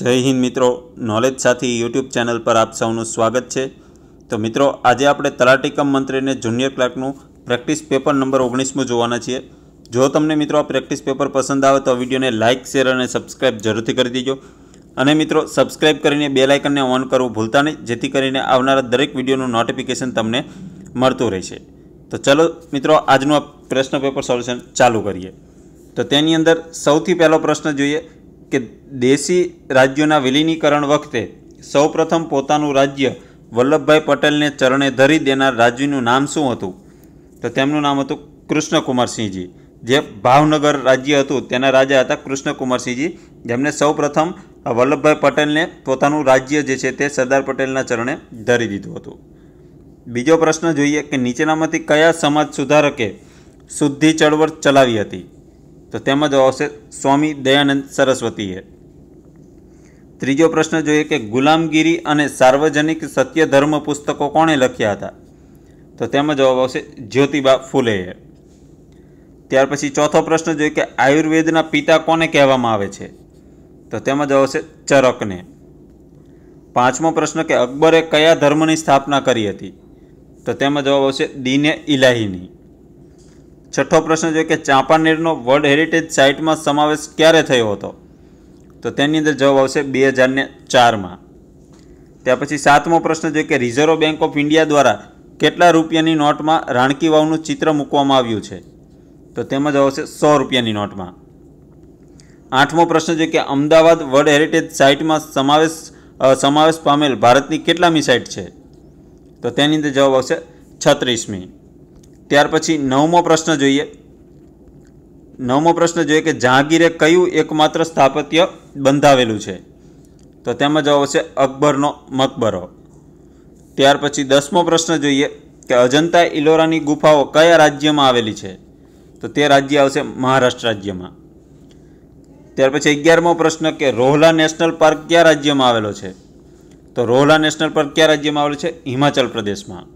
જય હિન્દ મિત્રો નોલેજ સાથી યુટ્યુબ ચેનલ પર આપ સૌનું સ્વાગત છે તો મિત્રો આજે આપણે તલાટીકમ મંત્રીને જુનિયર ક્લાર્કનું પ્રેક્ટિસ પેપર નંબર ઓગણીસમું જોવાના છીએ જો તમને મિત્રો આ પ્રેક્ટિસ પેપર પસંદ આવે તો વિડીયોને લાઇક શેર અને સબસ્ક્રાઇબ જરૂરથી કરી દેજો અને મિત્રો સબસ્ક્રાઇબ કરીને બે લાઇકનને ઓન કરવું ભૂલતા નહીં જેથી કરીને આવનારા દરેક વિડીયોનું નોટિફિકેશન તમને મળતું રહેશે તો ચલો મિત્રો આજનું આ પ્રશ્ન પેપર સોલ્યુશન ચાલુ કરીએ તો તેની અંદર સૌથી પહેલો પ્રશ્ન જોઈએ કે દેશી રાજ્યોના વિલીનીકરણ વખતે સૌપ્રથમ પોતાનું રાજ્ય વલ્લભભાઈ પટેલને ચરણે ધરી દેનાર રાજવીનું નામ શું હતું તો તેમનું નામ હતું કૃષ્ણકુમારસિંહજી જે ભાવનગર રાજ્ય હતું તેના રાજા હતા કૃષ્ણકુમારસિંહજી જેમણે સૌપ્રથમ વલ્લભભાઈ પટેલને પોતાનું રાજ્ય જે છે તે સરદાર પટેલના ચરણે ધરી દીધું હતું બીજો પ્રશ્ન જોઈએ કે નીચેનામાંથી કયા સમાજ સુધારકે શુદ્ધિ ચળવળ ચલાવી હતી તો તેમાં જવાબ આવશે સ્વામી દયાનંદ સરસ્વતીએ ત્રીજો પ્રશ્ન જોઈએ કે ગુલામગીરી અને સાર્વજનિક સત્ય ધર્મ પુસ્તકો કોણે લખ્યા હતા તો તેમાં જવાબ આવશે જ્યોતિબા ફૂલેએ ત્યાર પછી ચોથો પ્રશ્ન જોઈએ કે આયુર્વેદના પિતા કોને કહેવામાં આવે છે તો તેમાં જવાબ આવશે ચરકને પાંચમો પ્રશ્ન કે અકબરે કયા ધર્મની સ્થાપના કરી હતી તો તેમાં જવાબ આવશે દીને ઇલાહીની છઠ્ઠો પ્રશ્ન છે કે ચાંપાનેરનો વર્લ્ડ હેરિટેજ સાઇટમાં સમાવેશ ક્યારે થયો હતો તો તેની અંદર જવાબ આવશે બે હજારને ચારમાં ત્યાર પછી સાતમો પ્રશ્ન છે કે રિઝર્વ બેંક ઓફ ઇન્ડિયા દ્વારા કેટલા રૂપિયાની નોટમાં રાણકી વાવનું ચિત્ર મૂકવામાં આવ્યું છે તો તેમાં જવાબ આવશે સો રૂપિયાની નોટમાં આઠમો પ્રશ્ન છે કે અમદાવાદ વર્લ્ડ હેરિટેજ સાઇટમાં સમાવેશ સમાવેશ પામેલ ભારતની કેટલામી સાઇટ છે તો તેની અંદર જવાબ આવશે છત્રીસમી ત્યાર પછી નવમો પ્રશ્ન જોઈએ નવમો પ્રશ્ન જોઈએ કે જહાંગીરે કયું એકમાત્ર સ્થાપત્ય બંધાવેલું છે તો તેમાં જવાબ આવશે અકબરનો મકબરો ત્યાર પછી દસમો પ્રશ્ન જોઈએ કે અજંતા ઇલોરાની ગુફાઓ કયા રાજ્યમાં આવેલી છે તો તે રાજ્ય આવશે મહારાષ્ટ્ર રાજ્યમાં ત્યાર પછી અગિયારમો પ્રશ્ન કે રોહલા નેશનલ પાર્ક કયા રાજ્યમાં આવેલો છે તો રોહલા નેશનલ પાર્ક કયા રાજ્યમાં આવેલો છે હિમાચલ પ્રદેશમાં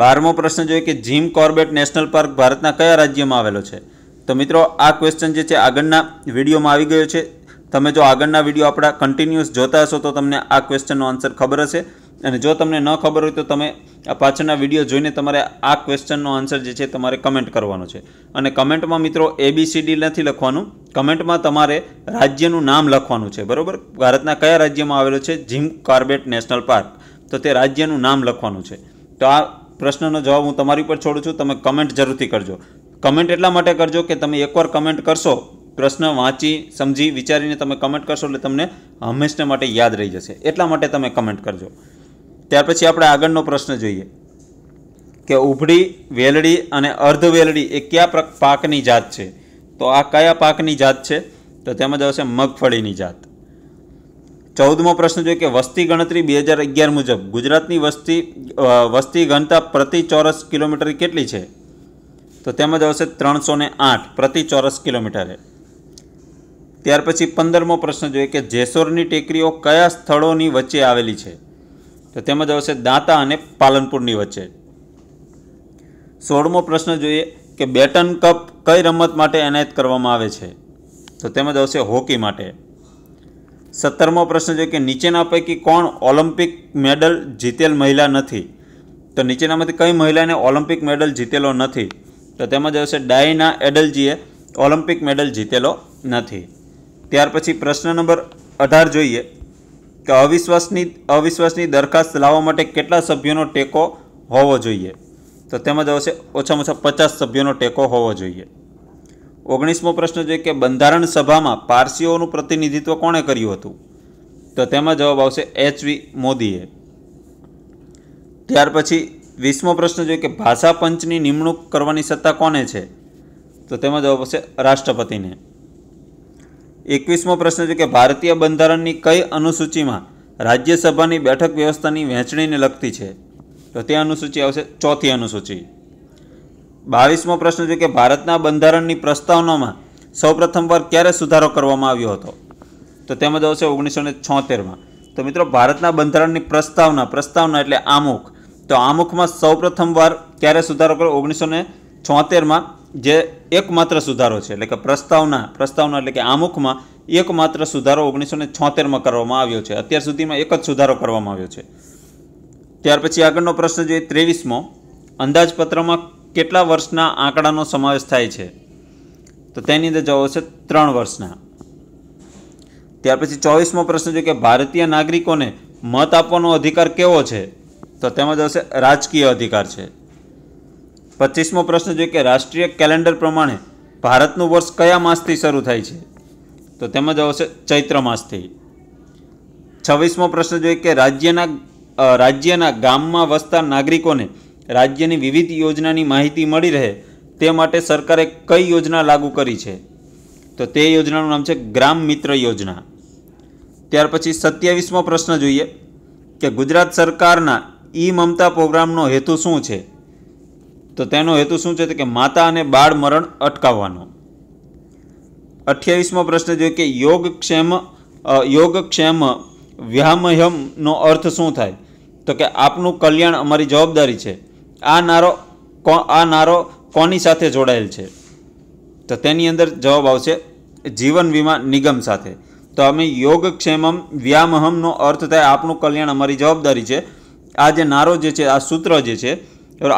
બારમો પ્રશ્ન જોઈએ કે જીમ કોર્બેટ નેશનલ પાર્ક ભારતના કયા રાજ્યમાં આવેલો છે તો મિત્રો આ ક્વેશ્ચન જે છે આગળના વિડીયોમાં આવી ગયો છે તમે જો આગળના વિડીયો આપણા કન્ટિન્યુઅસ જોતા હશો તો તમને આ ક્વેશ્ચનનો આન્સર ખબર હશે અને જો તમને ન ખબર હોય તો તમે આ પાછળના વિડીયો જોઈને તમારે આ ક્વેશ્ચનનો આન્સર જે છે તમારે કમેન્ટ કરવાનો છે અને કમેન્ટમાં મિત્રો એબીસીડી નથી લખવાનું કમેન્ટમાં તમારે રાજ્યનું નામ લખવાનું છે બરાબર ભારતના કયા રાજ્યમાં આવેલો છે જીમ કાર્બેટ નેશનલ પાર્ક તો તે રાજ્યનું નામ લખવાનું છે તો આ પ્રશ્નનો જવાબ હું તમારી પર છોડું છું તમે કમેન્ટ જરૂરથી કરજો કમેન્ટ એટલા માટે કરજો કે તમે એકવાર કમેન્ટ કરશો પ્રશ્ન વાંચી સમજી વિચારીને તમે કમેન્ટ કરશો એટલે તમને હંમેશને માટે યાદ રહી જશે એટલા માટે તમે કમેન્ટ કરજો ત્યાર પછી આપણે આગળનો પ્રશ્ન જોઈએ કે ઉભડી વેલડી અને અર્ધ વેલડી એ કયા પાકની જાત છે તો આ કયા પાકની જાત છે તો તેમાં જવાબ મગફળીની જાત ચૌદમો પ્રશ્ન જોઈએ કે વસ્તી ગણતરી બે હજાર અગિયાર મુજબ ગુજરાતની વસ્તી વસ્તી ઘનતા પ્રતિ ચોરસ કિલોમીટર કેટલી છે તો તેમજ આવશે ત્રણસો ને આઠ પ્રતિ ચોરસ કિલોમીટરે ત્યાર પછી પંદરમો પ્રશ્ન જોઈએ કે જેસોરની ટેકરીઓ કયા સ્થળોની વચ્ચે આવેલી છે તો તેમજ આવશે દાંતા અને પાલનપુરની વચ્ચે સોળમો પ્રશ્ન જોઈએ કે બેટન કપ કઈ રમત માટે એનાયત કરવામાં આવે છે તો તેમજ આવશે હોકી માટે સત્તરમો પ્રશ્ન છે કે નીચેના પૈકી કોણ ઓલિમ્પિક મેડલ જીતેલ મહિલા નથી તો નીચેનામાંથી કઈ મહિલાને ઓલિમ્પિક મેડલ જીતેલો નથી તો તેમાં જવાબ છે ડાયના એડલજીએ ઓલિમ્પિક મેડલ જીતેલો નથી ત્યાર પછી પ્રશ્ન નંબર અઢાર જોઈએ કે અવિશ્વાસની અવિશ્વાસની દરખાસ્ત લાવવા માટે કેટલા સભ્યોનો ટેકો હોવો જોઈએ તો તેમાં જવાબ છે ઓછામાં ઓછા પચાસ સભ્યોનો ટેકો હોવો જોઈએ ઓગણીસમો પ્રશ્ન છે કે બંધારણ સભામાં પારસીઓનું પ્રતિનિધિત્વ કોણે કર્યું હતું તો તેમાં જવાબ આવશે એચ વી મોદીએ ત્યાર પછી વીસમો પ્રશ્ન છે કે ભાષા પંચની નિમણૂક કરવાની સત્તા કોને છે તો તેમાં જવાબ આવશે રાષ્ટ્રપતિને એકવીસમો પ્રશ્ન છે કે ભારતીય બંધારણની કઈ અનુસૂચિમાં રાજ્યસભાની બેઠક વ્યવસ્થાની વહેંચણીને લગતી છે તો તે અનુસૂચિ આવશે ચોથી અનુસૂચિ બાવીસમો પ્રશ્ન છે કે ભારતના બંધારણની પ્રસ્તાવનામાં સૌપ્રથમવાર ક્યારે સુધારો કરવામાં આવ્યો હતો તો તેમાં જવાબ છે ઓગણીસો ને છોતેરમાં તો મિત્રો ભારતના બંધારણની પ્રસ્તાવના પ્રસ્તાવના એટલે આમુખ તો આમુખમાં સૌપ્રથમવાર ક્યારે સુધારો કર્યો ઓગણીસો ને છોતેરમાં જે એકમાત્ર સુધારો છે એટલે કે પ્રસ્તાવના પ્રસ્તાવના એટલે કે આમુખમાં એકમાત્ર સુધારો ઓગણીસો ને છોતેરમાં કરવામાં આવ્યો છે અત્યાર સુધીમાં એક જ સુધારો કરવામાં આવ્યો છે ત્યાર પછી આગળનો પ્રશ્ન જોઈએ ત્રેવીસમો અંદાજપત્રમાં કેટલા વર્ષના આંકડાનો સમાવેશ થાય છે તો તેની અંદર જવાબ છે ત્રણ વર્ષના ત્યાર પછી ચોવીસમો પ્રશ્ન છે કે ભારતીય નાગરિકોને મત આપવાનો અધિકાર કેવો છે તો તેમાં જવાબ રાજકીય અધિકાર છે પચીસમો પ્રશ્ન છે કે રાષ્ટ્રીય કેલેન્ડર પ્રમાણે ભારતનું વર્ષ કયા માસથી શરૂ થાય છે તો તેમાં જવાબ છે ચૈત્ર માસથી છવ્વીસમો પ્રશ્ન જોઈએ કે રાજ્યના રાજ્યના ગામમાં વસતા નાગરિકોને રાજ્યની વિવિધ યોજનાની માહિતી મળી રહે તે માટે સરકારે કઈ યોજના લાગુ કરી છે તો તે યોજનાનું નામ છે ગ્રામ મિત્ર યોજના ત્યાર પછી સત્યાવીસમો પ્રશ્ન જોઈએ કે ગુજરાત સરકારના ઈ મમતા પ્રોગ્રામનો હેતુ શું છે તો તેનો હેતુ શું છે કે માતા અને બાળ મરણ અટકાવવાનો અઠ્યાવીસમો પ્રશ્ન જોઈએ કે યોગ ક્ષેમ યોગ ક્ષેમ વ્યામયમનો અર્થ શું થાય તો કે આપનું કલ્યાણ અમારી જવાબદારી છે આ નારો આ નારો કોની સાથે જોડાયેલ છે તો તેની અંદર જવાબ આવશે જીવન વીમા નિગમ સાથે તો અમે યોગક્ષેમમ વ્યામહમનો અર્થ થાય આપનું કલ્યાણ અમારી જવાબદારી છે આ જે નારો જે છે આ સૂત્ર જે છે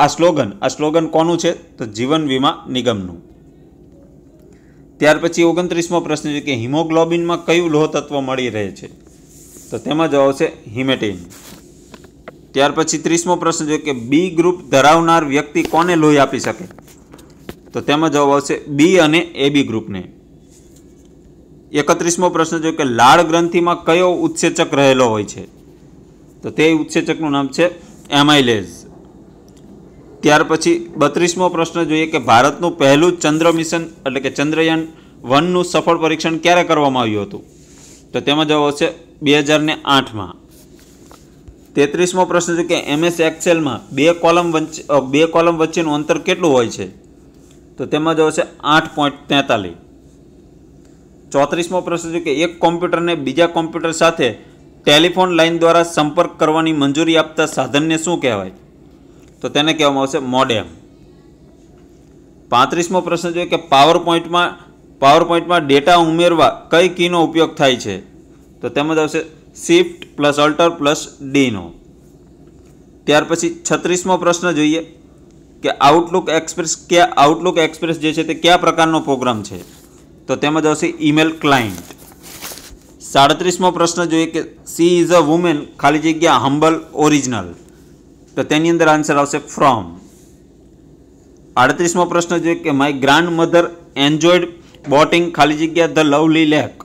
આ સ્લોગન આ સ્લોગન કોનું છે તો જીવન વીમા નિગમનું ત્યાર પછી ઓગણત્રીસમો પ્રશ્ન છે કે હિમોગ્લોબિનમાં કયું લોહ મળી રહે છે તો તેમાં જવાબ છે હિમેટિન ત્યાર પછી ત્રીસમો પ્રશ્ન જોઈએ કે બી ગ્રુપ ધરાવનાર વ્યક્તિ કોને લોહી આપી શકે તો તેમાં જવાબ આવશે બી અને એ બી ગ્રુપને એકત્રીસમો પ્રશ્ન જોઈએ કે લાળ ગ્રંથિમાં કયો ઉત્સેચક રહેલો હોય છે તો તે ઉત્સેચકનું નામ છે એમાઇલેઝ ત્યાર પછી બત્રીસમો પ્રશ્ન જોઈએ કે ભારતનું પહેલું ચંદ્ર મિશન એટલે કે ચંદ્રયાન વનનું સફળ પરીક્ષણ ક્યારે કરવામાં આવ્યું હતું તો તેમાં જવાબ આવશે બે હજાર ને આઠમાં તેત્રીસમો પ્રશ્ન છે કે એમએસ એક્સેલમાં બે કોલમ વચ્ચે બે કોલમ વચ્ચેનું અંતર કેટલું હોય છે તો તેમાં જવાશે આઠ પોઈન્ટ તેતાલીસ ચોત્રીસમો પ્રશ્ન છે કે એક કોમ્પ્યુટરને બીજા કોમ્પ્યુટર સાથે ટેલિફોન લાઇન દ્વારા સંપર્ક કરવાની મંજૂરી આપતા સાધનને શું કહેવાય તો તેને કહેવામાં આવશે મોડેમ પાંત્રીસમો પ્રશ્ન છે કે પાવર પોઈન્ટમાં પાવર પોઈન્ટમાં ડેટા ઉમેરવા કઈ કીનો ઉપયોગ થાય છે તો તેમાં આવશે શિફ્ટ પ્લસ અલ્ટર પ્લસ ડીનો ત્યાર પછી છત્રીસમો પ્રશ્ન જોઈએ કે આઉટલુક એક્સપ્રેસ કયા આઉટલુક એક્સપ્રેસ જે છે તે કયા પ્રકારનો પ્રોગ્રામ છે તો તેમાં આવશે ઈમેલ ક્લાયન્ટ સાડત્રીસમો પ્રશ્ન જોઈએ કે સી ઇઝ અ વુમેન ખાલી જગ્યા હમ્બલ ઓરિજિનલ તો તેની અંદર આન્સર આવશે ફ્રોમ આડત્રીસમો પ્રશ્ન જોઈએ કે my grand mother enjoyed boating ખાલી જગ્યા ધ લવલી લેક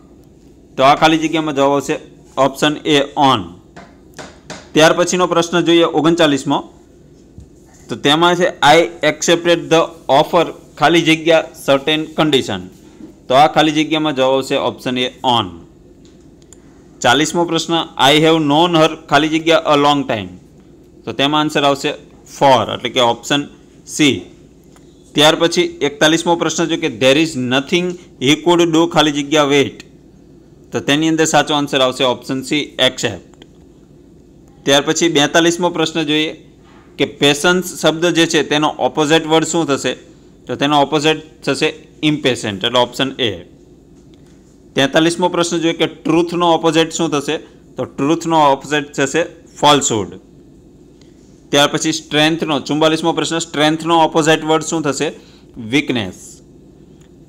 તો આ ખાલી જગ્યામાં જવાબ આવશે ऑप्शन ए ऑन ત્યાર પછીનો પ્રશ્ન જોઈએ 39મો તો તેમાં છે આઈ એક્સેપ્ટેડ ધ ઓફર ખાલી જગ્યા સર્ટન કન્ડિશન તો આ ખાલી જગ્યામાં જવાબ આવશે ઓપ્શન એ ઓન 40મો પ્રશ્ન આઈ હેવ નોનર ખાલી જગ્યા અ લોંગ ટાઈમ તો તેમાં આન્સર આવશે ફોર એટલે કે ઓપ્શન સી ત્યાર પછી 41મો પ્રશ્ન જો કે there is nothing he could do ખાલી જગ્યા વેઇટ તો તેની અંદર સાચો આન્સર આવશે ઓપ્શન સી એક્સેપ્ટ ત્યાર પછી બેતાલીસમો પ્રશ્ન જોઈએ કે પેશન્સ શબ્દ જે છે તેનો ઓપોઝિટ વર્ડ શું થશે તો તેનો ઓપોઝિટ થશે ઇમ્પેશન્ટ એટલે ઓપ્શન એ તેતાલીસમો પ્રશ્ન જોઈએ કે ટ્રુથનો ઓપોઝિટ શું થશે તો ટ્રુથનો ઓપોઝિટ થશે ફોલ્સહુડ ત્યાર પછી સ્ટ્રેન્થનો ચુમ્બાલીસમો પ્રશ્ન સ્ટ્રેન્થનો ઓપોઝિટ વર્ડ શું થશે વીકનેસ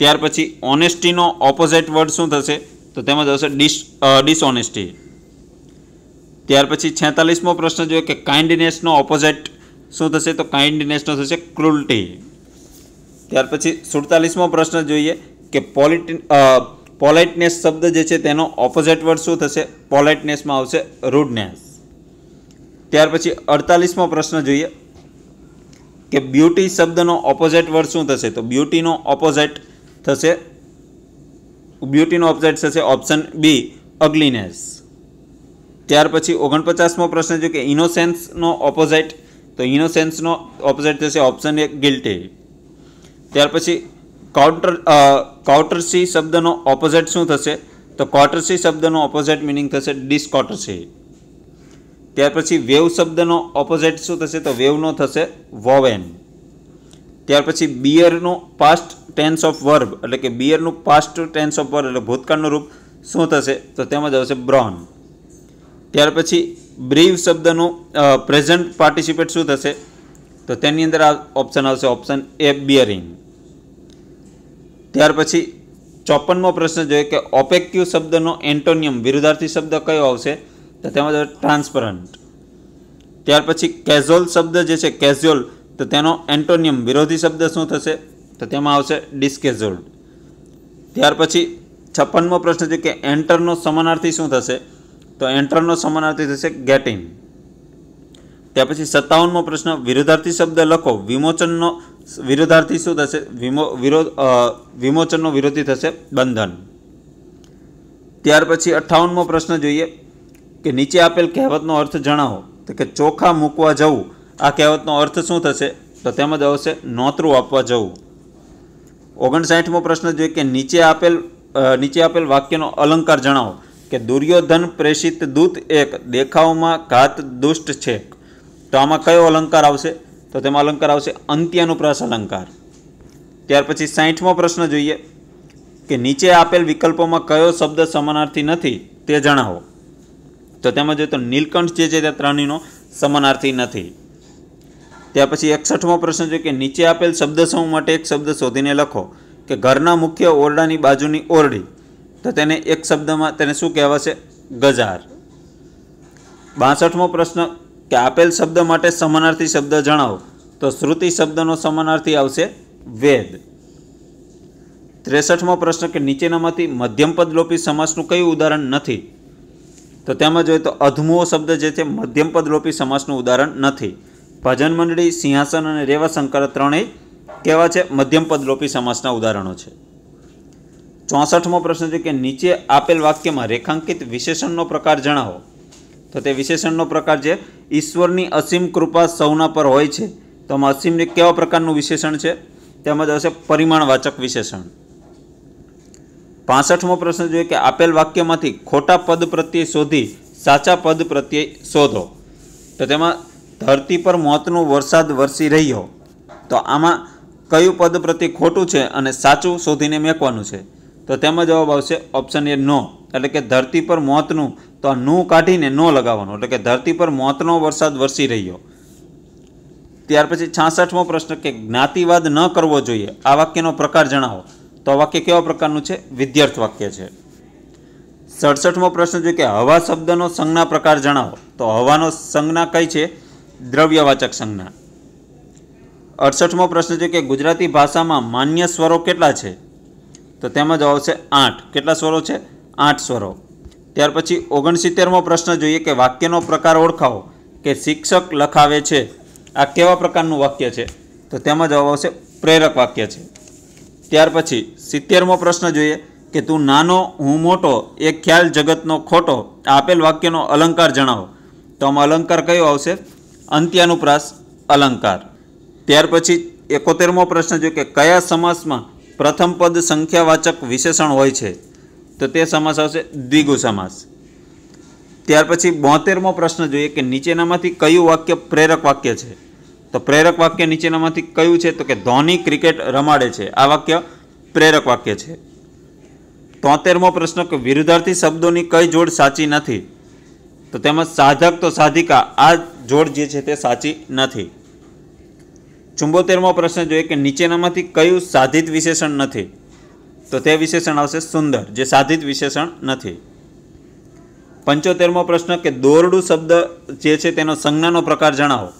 ત્યાર પછી ઓનેસ્ટીનો ઓપોઝિટ વર્ડ શું થશે તો તેમાં આવશે ડિસ ડિસઓનેસ્ટી ત્યાર પછી છેતાલીસમો પ્રશ્ન જોઈએ કે કાઇન્ડનેસનો ઓપોઝિટ શું થશે તો કાઇન્ડનેસનો થશે ક્રુલ્ટી ત્યાર પછી સુડતાલીસમો પ્રશ્ન જોઈએ કે પોલિટ પોલાઇટનેસ શબ્દ જે છે તેનો ઓપોઝિટ વર્ડ શું થશે પોલાઇટનેસમાં આવશે રૂડનેસ ત્યાર પછી અડતાલીસમો પ્રશ્ન જોઈએ કે બ્યુટી શબ્દનો ઓપોઝિટ વર્ડ શું થશે તો બ્યુટીનો ઓપોઝિટ થશે બ્યુટીનો ઓબ્જેક્ટ થશે ઓપ્શન બી અગલીનેસ ત્યાર પછી ઓગણપચાસમો પ્રશ્ન છે કે ઇનોસેન્સનો ઓપોઝિટ તો ઇનોસેન્સનો ઓપોઝિટ થશે ઓપ્શન એ ગિલ્ટી ત્યાર પછી કાઉન્ટર કાઉટરસી શબ્દનો ઓપોઝિટ શું થશે તો કોટરસી શબ્દનો ઓપોઝિટ મિનિંગ થશે ડિસકોટરસી ત્યાર પછી વેવ શબ્દનો ઓપોઝિટ શું થશે તો વેવનો થશે વોવેન ત્યાર પછી બિયરનું પાસ્ટ ટેન્સ ઓફ વર્બ એટલે કે બિયરનું પાસ્ટ ટેન્સ ઓફ વર્બ એટલે ભૂતકાળનું રૂપ શું થશે તો તેમાં જ આવશે બ્રોન ત્યાર પછી બ્રીવ શબ્દનું પ્રેઝન્ટ પાર્ટિસિપેટ શું થશે તો તેની અંદર આ ઓપ્શન આવશે ઓપ્શન એ બિયરિંગ ત્યાર પછી ચોપનમો પ્રશ્ન જોઈએ કે ઓપેક્યુ શબ્દનો એન્ટોનિયમ વિરુદ્ધાર્થી શબ્દ કયો આવશે તો તેમાં ટ્રાન્સપરન્ટ ત્યાર પછી કેઝોલ શબ્દ જે છે કેઝ્યુઅલ તો તેનો એન્ટોનિયમ વિરોધી શબ્દ શું થશે તો તેમાં આવશે ડિસ્કેઝોલ્ડ ત્યાર પછી છપ્પનમો પ્રશ્ન છે કે એન્ટરનો સમાનાર્થી શું થશે તો એન્ટરનો સમાનાર્થી થશે ગેટિંગ ત્યાર પછી સત્તાવનમો પ્રશ્ન વિરોધાર્થી શબ્દ લખો વિમોચનનો વિરોધાર્થી શું થશે વિમો વિરોધ વિમોચનનો વિરોધી થશે બંધન ત્યાર પછી અઠ્ઠાવનમો પ્રશ્ન જોઈએ કે નીચે આપેલ કહેવતનો અર્થ જણાવો તો કે ચોખા મૂકવા જવું આ કહેવતનો અર્થ શું થશે તો તેમાં જ આવશે નોતરું આપવા જવું ઓગણસાઠમો પ્રશ્ન જોઈએ કે નીચે આપેલ નીચે આપેલ વાક્યનો અલંકાર જણાવો કે દુર્યોધન પ્રેષિત દૂત એક દેખાવમાં ઘાત દુષ્ટ છે તો આમાં કયો અલંકાર આવશે તો તેમાં અલંકાર આવશે અંત્યાનુપ્રાસ અલંકાર ત્યાર પછી સાહીઠમો પ્રશ્ન જોઈએ કે નીચે આપેલ વિકલ્પોમાં કયો શબ્દ સમાનાર્થી નથી તે જણાવો તો તેમાં જોઈએ તો નીલકંઠ જે છે તે ત્રણેયનો સમાનાર્થી નથી ત્યાર પછી એકસઠમો પ્રશ્ન છે કે નીચે આપેલ શબ્દ સમૂહ માટે એક શબ્દ શોધીને લખો કે ઘરના મુખ્ય ઓરડાની બાજુની ઓરડી તો તેને એક શબ્દમાં તેને શું કહેવાશે ગજાર બાસઠમો પ્રશ્ન કે આપેલ શબ્દ માટે સમાનાર્થી શબ્દ જણાવો તો શ્રુતિ શબ્દનો સમાનાર્થી આવશે વેદ ત્રેસઠમો પ્રશ્ન કે નીચેનામાંથી મધ્યમપદ લોપી સમાસનું કયું ઉદાહરણ નથી તો તેમાં જોઈએ તો અધમુઓ શબ્દ જે છે મધ્યમપદ લોપી સમાસનું ઉદાહરણ નથી ભજન મંડળી સિંહાસન અને રેવાશંકર ત્રણેય કેવા છે મધ્યમપદ લોપી સમાસના ઉદાહરણો છે ચોસઠમો પ્રશ્ન છે કે નીચે આપેલ વાક્યમાં રેખાંકિત વિશેષણનો પ્રકાર જણાવો તો તે વિશેષણનો પ્રકાર છે ઈશ્વરની અસીમ કૃપા સૌના પર હોય છે તો આમાં અસીમને કેવા પ્રકારનું વિશેષણ છે તેમજ હશે પરિમાણવાચક વિશેષણ પાસઠમો પ્રશ્ન જોઈએ કે આપેલ વાક્યમાંથી ખોટા પદ પ્રત્યે શોધી સાચા પદ પ્રત્યે શોધો તો તેમાં ધરતી પર મોતનો વરસાદ વરસી રહ્યો તો આમાં કયું પદ પ્રતિ ખોટું છે અને સાચું શોધીને મેકવાનું છે તો તેમાં જવાબ આવશે ઓપ્શન એ નો એટલે કે ધરતી પર મોતનું તો આ નું કાઢીને નો લગાવવાનું એટલે કે ધરતી પર મોતનો વરસાદ વરસી રહ્યો ત્યાર પછી છાસઠમો પ્રશ્ન કે જ્ઞાતિવાદ ન કરવો જોઈએ આ વાક્યનો પ્રકાર જણાવો તો આ વાક્ય કેવા પ્રકારનું છે વિદ્યાર્થ વાક્ય છે સડસઠમો પ્રશ્ન જોઈએ કે હવા શબ્દનો સંજ્ઞા પ્રકાર જણાવો તો હવાનો સંજ્ઞા કઈ છે દ્રવ્યવાચક સંજ્ઞા અડસઠમો પ્રશ્ન છે કે ગુજરાતી ભાષામાં માન્ય સ્વરો કેટલા છે તો તેમાં જવાબ છે આઠ કેટલા સ્વરો છે આઠ સ્વરો ત્યાર પછી ઓગણસિત્તેરમો પ્રશ્ન જોઈએ કે વાક્યનો પ્રકાર ઓળખાવો કે શિક્ષક લખાવે છે આ કેવા પ્રકારનું વાક્ય છે તો તેમાં જવાબ આવશે પ્રેરક વાક્ય છે ત્યાર પછી સિત્તેરમો પ્રશ્ન જોઈએ કે તું નાનો હું મોટો એ ખ્યાલ જગતનો ખોટો આપેલ વાક્યનો અલંકાર જણાવો તો આમાં અલંકાર કયો આવશે અંત્યાનુપ્રાસ અલંકાર ત્યાર પછી એકોતેરમો પ્રશ્ન જો કે કયા સમાસમાં પ્રથમ પદ સંખ્યાવાચક વિશેષણ હોય છે તો તે સમાસ આવશે દ્વિગુ સમાસ ત્યાર પછી બોતેરમો પ્રશ્ન જોઈએ કે નીચેનામાંથી કયું વાક્ય પ્રેરક વાક્ય છે તો પ્રેરક વાક્ય નીચેનામાંથી કયું છે તો કે ધોની ક્રિકેટ રમાડે છે આ વાક્ય પ્રેરક વાક્ય છે તોતેરમો પ્રશ્ન કે વિરુદ્ધાર્થી શબ્દોની કઈ જોડ સાચી નથી તો તેમાં સાધક તો સાધિકા આ જોડ જે છે તે સાચી નથી ચુંબોતેરમો પ્રશ્ન જોઈએ કે નીચેનામાંથી કયું સાધિત વિશેષણ નથી તો તે વિશેષણ આવશે સુંદર જે સાધિત વિશેષણ નથી પંચોતેરમો પ્રશ્ન કે દોરડું શબ્દ જે છે તેનો સંજ્ઞાનો પ્રકાર જણાવો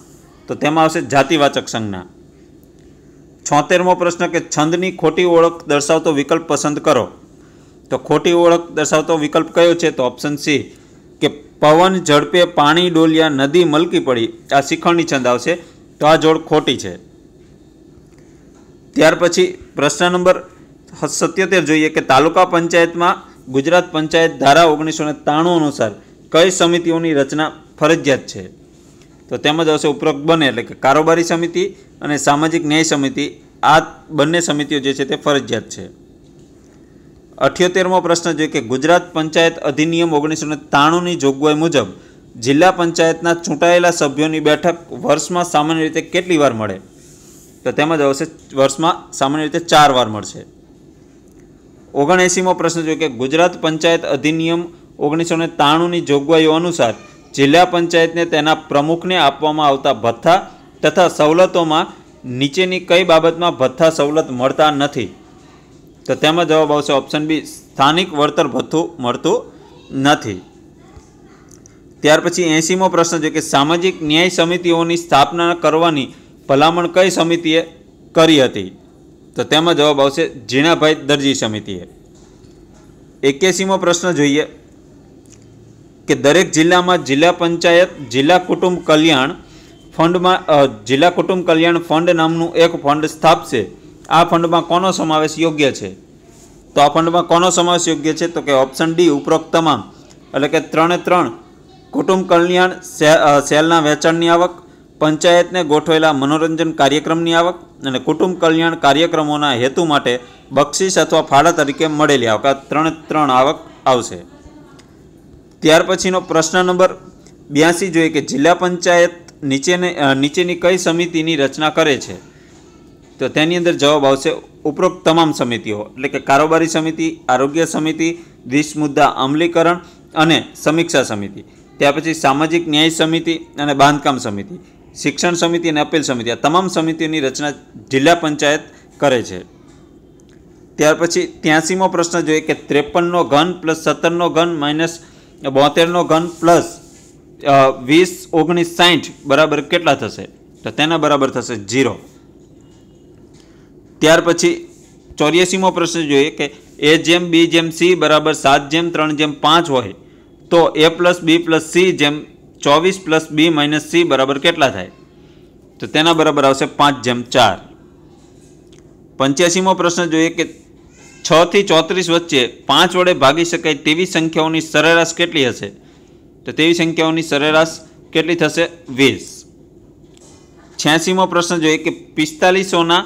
તો તેમાં આવશે જાતિવાચક સંજ્ઞા છોતેરમો પ્રશ્ન કે છંદની ખોટી ઓળખ દર્શાવતો વિકલ્પ પસંદ કરો તો ખોટી ઓળખ દર્શાવતો વિકલ્પ કયો છે તો ઓપ્શન સી કે પવન ઝડપે પાણી ડોલિયા નદી મલકી પડી આ શિખંડી છંદ આવશે તો આ જોડ ખોટી છે ત્યાર પછી પ્રશ્ન નંબર સત્યોતેર જોઈએ કે તાલુકા પંચાયતમાં ગુજરાત પંચાયત ધારા ઓગણીસો ને ત્રાણું અનુસાર કઈ સમિતિઓની રચના ફરજિયાત છે તો તેમજ આવશે ઉપરોક્ત બને એટલે કે કારોબારી સમિતિ અને સામાજિક ન્યાય સમિતિ આ બંને સમિતિઓ જે છે તે ફરજિયાત છે અઠ્યોતેરમો પ્રશ્ન જોઈએ કે ગુજરાત પંચાયત અધિનિયમ ઓગણીસો ને ત્રાણુંની જોગવાઈ મુજબ જિલ્લા પંચાયતના ચૂંટાયેલા સભ્યોની બેઠક વર્ષમાં સામાન્ય રીતે કેટલી વાર મળે તો તેમાં જ આવશે વર્ષમાં સામાન્ય રીતે ચાર વાર મળશે ઓગણએંસીમો પ્રશ્ન જોયો કે ગુજરાત પંચાયત અધિનિયમ ઓગણીસો ને ત્રાણુંની જોગવાઈઓ અનુસાર જિલ્લા પંચાયતને તેના પ્રમુખને આપવામાં આવતા ભથ્થા તથા સવલતોમાં નીચેની કઈ બાબતમાં ભથ્થા સવલત મળતા નથી તો તેમાં જવાબ આવશે ઓપ્શન બી સ્થાનિક વળતર ભથ્થું મળતું નથી ત્યાર પછી એંસીમો પ્રશ્ન છે કે સામાજિક ન્યાય સમિતિઓની સ્થાપના કરવાની ભલામણ કઈ સમિતિએ કરી હતી તો તેમાં જવાબ આવશે જીણાભાઈ દરજી સમિતિએ એક્યાસીમો પ્રશ્ન જોઈએ કે દરેક જિલ્લામાં જિલ્લા પંચાયત જિલ્લા કુટુંબ કલ્યાણ ફંડમાં જિલ્લા કુટુંબ કલ્યાણ ફંડ નામનું એક ફંડ સ્થાપશે આ ફંડમાં કોનો સમાવેશ યોગ્ય છે તો આ ફંડમાં કોનો સમાવેશ યોગ્ય છે તો કે ઓપ્શન ડી ઉપરોક્ત તમામ એટલે કે ત્રણે ત્રણ કુટુંબ કલ્યાણ સેલના વેચાણની આવક પંચાયતને ગોઠવેલા મનોરંજન કાર્યક્રમની આવક અને કુટુંબ કલ્યાણ કાર્યક્રમોના હેતુ માટે બક્ષિસ અથવા ફાળા તરીકે મળેલી આવક આ ત્રણે ત્રણ આવક આવશે ત્યાર પછીનો પ્રશ્ન નંબર બ્યાસી જોઈએ કે જિલ્લા પંચાયત નીચેને નીચેની કઈ સમિતિની રચના કરે છે તો તેની અંદર જવાબ આવશે ઉપરોક્ત તમામ સમિતિઓ એટલે કે કારોબારી સમિતિ આરોગ્ય સમિતિ દ્વિશ મુદ્દા અમલીકરણ અને સમીક્ષા સમિતિ ત્યાર પછી સામાજિક ન્યાય સમિતિ અને બાંધકામ સમિતિ શિક્ષણ સમિતિ અને અપીલ સમિતિ આ તમામ સમિતિની રચના જિલ્લા પંચાયત કરે છે ત્યાર પછી ત્યાંસીમો પ્રશ્ન જોઈએ કે ત્રેપનનો ઘન પ્લસ સત્તરનો ઘન માઇનસ બોતેરનો ઘન પ્લસ વીસ ઓગણીસ સાઠ બરાબર કેટલા થશે તો તેના બરાબર થશે ઝીરો ત્યાર પછી ચોર્યાસીમો પ્રશ્ન જોઈએ કે એ જેમ બી જેમ સી બરાબર સાત જેમ ત્રણ જેમ પાંચ હોય તો A plus B plus C જેમ ચોવીસ પ્લસ બી માઇનસ સી બરાબર કેટલા થાય તો તેના બરાબર આવશે પાંચ જેમ ચાર પંચ્યાસીમો પ્રશ્ન જોઈએ કે છથી ચોત્રીસ વચ્ચે પાંચ વડે ભાગી શકાય તેવી સંખ્યાઓની સરેરાશ કેટલી હશે તો તેવી સંખ્યાઓની સરેરાશ કેટલી થશે વીસ છ્યાસીમો પ્રશ્ન જોઈએ કે પિસ્તાલીસોના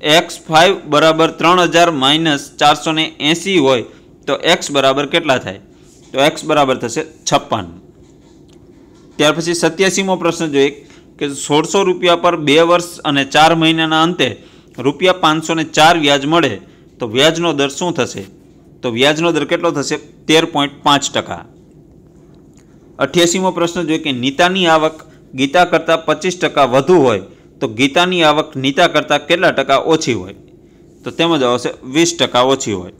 એક્સ ફાઇવ બરાબર ત્રણ હજાર માઇનસ ચારસો ને એંસી હોય તો એક્સ બરાબર કેટલા થાય તો એક્સ બરાબર થશે છપ્પન ત્યાર પછી સત્યાસીમો પ્રશ્ન જોઈએ કે સોળસો રૂપિયા પર બે વર્ષ અને ચાર મહિનાના અંતે રૂપિયા પાંચસો ને ચાર વ્યાજ મળે તો વ્યાજનો દર શું થશે તો વ્યાજનો દર કેટલો થશે તેર પોઈન્ટ પાંચ ટકા અઠ્યાસીમો પ્રશ્ન જોઈએ કે નીતાની આવક ગીતા કરતાં પચીસ ટકા વધુ હોય તો ગીતાની આવક નીતા કરતાં કેટલા ટકા ઓછી હોય તો તેમાં જવાબ આવશે વીસ ટકા ઓછી હોય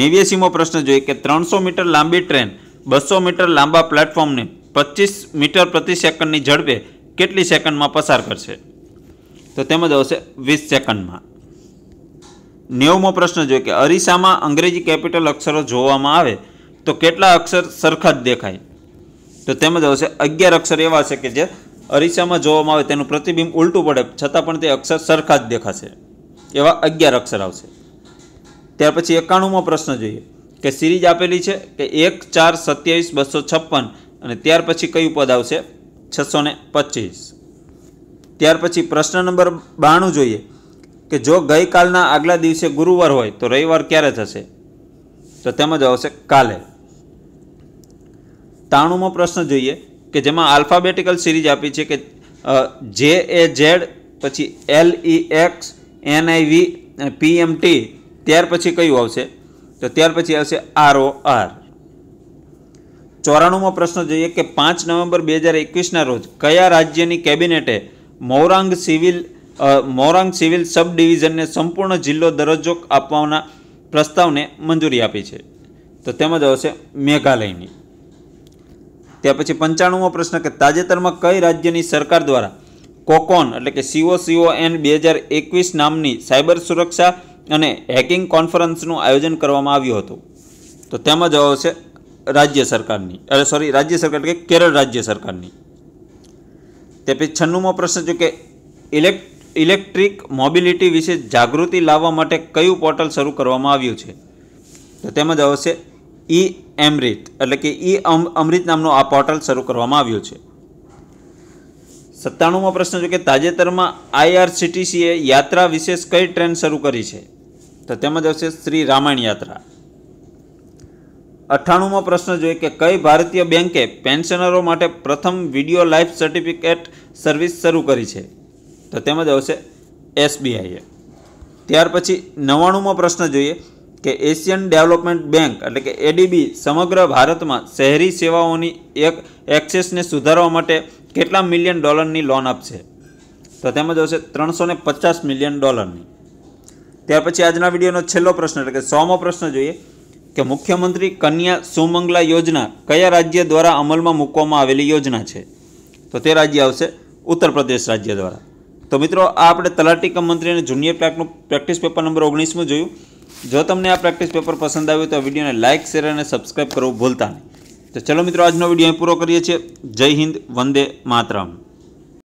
નેવ્યાસીમો પ્રશ્ન જોઈએ કે ત્રણસો મીટર લાંબી ટ્રેન બસો મીટર લાંબા પ્લેટફોર્મને પચીસ મીટર પ્રતિ સેકન્ડની ઝડપે કેટલી સેકન્ડમાં પસાર કરશે તો તેમાં જવાબ આવશે વીસ સેકન્ડમાં નેવમો પ્રશ્ન જોઈએ કે અરીસામાં અંગ્રેજી કેપિટલ અક્ષરો જોવામાં આવે તો કેટલા અક્ષર સરખા જ દેખાય તો તેમાં જવાબ આવશે અગિયાર અક્ષર એવા છે કે જે અરીસામાં જોવામાં આવે તેનું પ્રતિબિંબ ઉલટું પડે છતાં પણ તે અક્ષર સરખા જ દેખાશે એવા અગિયાર અક્ષર આવશે ત્યાર પછી એકાણુંમાં પ્રશ્ન જોઈએ કે સિરીજ આપેલી છે કે એક ચાર સત્યાવીસ બસો છપ્પન અને ત્યાર પછી કયું પદ આવશે છસો ને પચીસ ત્યાર પછી પ્રશ્ન નંબર બાણું જોઈએ કે જો ગઈકાલના આગલા દિવસે ગુરુવાર હોય તો રવિવાર ક્યારે થશે તો તેમાં જ આવશે કાલે તાણુંમાં પ્રશ્ન જોઈએ કે જેમાં આલ્ફાબેટિકલ સિરીઝ આપી છે કે જે એ ઝેડ પછી L E X NIV PMT ત્યાર પછી કયું આવશે તો ત્યાર પછી આવશે આર ઓ આર ચોરાણુંમાં પ્રશ્ન જોઈએ કે પાંચ નવેમ્બર બે હજાર એકવીસના રોજ કયા રાજ્યની કેબિનેટે મોરાંગ સિવિલ મોરાંગ સિવિલ સબ ડિવિઝનને સંપૂર્ણ જિલ્લો દરજ્જો આપવાના પ્રસ્તાવને મંજૂરી આપી છે તો તેમજ આવશે મેઘાલયની ત્યાર પછી પંચાણુંમો પ્રશ્ન કે તાજેતરમાં કઈ રાજ્યની સરકાર દ્વારા કોકોન એટલે કે સીઓ સીઓ એન બે હજાર એકવીસ નામની સાયબર સુરક્ષા અને હેકિંગ કોન્ફરન્સનું આયોજન કરવામાં આવ્યું હતું તો તેમાં જવાબ છે રાજ્ય સરકારની અરે સોરી રાજ્ય સરકાર એટલે કે કેરળ રાજ્ય સરકારની તે પછી છન્નુંમો પ્રશ્ન છે કે ઇલેક્ટ ઇલેક્ટ્રિક મોબિલિટી વિશે જાગૃતિ લાવવા માટે કયું પોર્ટલ શરૂ કરવામાં આવ્યું છે તો તેમાં જવાબ છે ઈ એમરિત એટલે કે ઈ અમૃત નામનું આ પોર્ટલ શરૂ કરવામાં આવ્યું છે સત્તાણુંમાં પ્રશ્ન છે કે તાજેતરમાં આઈઆરસીટીસીએ યાત્રા વિશેષ કઈ ટ્રેન શરૂ કરી છે તો તેમાં આવશે શ્રી રામાયણ યાત્રા અઠ્ઠાણુંમાં પ્રશ્ન જોઈએ કે કઈ ભારતીય બેંકે પેન્શનરો માટે પ્રથમ વિડીયો લાઈફ સર્ટિફિકેટ સર્વિસ શરૂ કરી છે તો તેમાં આવશે એસબીઆઈએ ત્યાર પછી નવ્વાણુંમાં પ્રશ્ન જોઈએ કે એશિયન ડેવલપમેન્ટ બેંક એટલે કે એડીબી સમગ્ર ભારતમાં શહેરી સેવાઓની એક એક્સેસને સુધારવા માટે કેટલા મિલિયન ડોલરની લોન આપશે તો તેમાં આવશે ત્રણસો ને પચાસ મિલિયન ડોલરની ત્યાર પછી આજના વિડીયોનો છેલ્લો પ્રશ્ન એટલે કે સોમો પ્રશ્ન જોઈએ કે મુખ્યમંત્રી કન્યા સુમંગલા યોજના કયા રાજ્ય દ્વારા અમલમાં મૂકવામાં આવેલી યોજના છે તો તે રાજ્ય આવશે ઉત્તર પ્રદેશ રાજ્ય દ્વારા તો મિત્રો આ આપણે તલાટી કમ મંત્રી અને જુનિયર ક્લાર્કનું પ્રેક્ટિસ પેપર નંબર ઓગણીસમાં જોયું જો તમને આ પ્રેક્ટિસ પેપર પસંદ આવ્યું તો આ વિડીયોને લાઇક શેર અને સબસ્ક્રાઈબ કરવું ભૂલતા નહીં તો ચલો મિત્રો આજનો વિડીયો અહીં પૂરો કરીએ છીએ જય હિન્દ વંદે માતરમ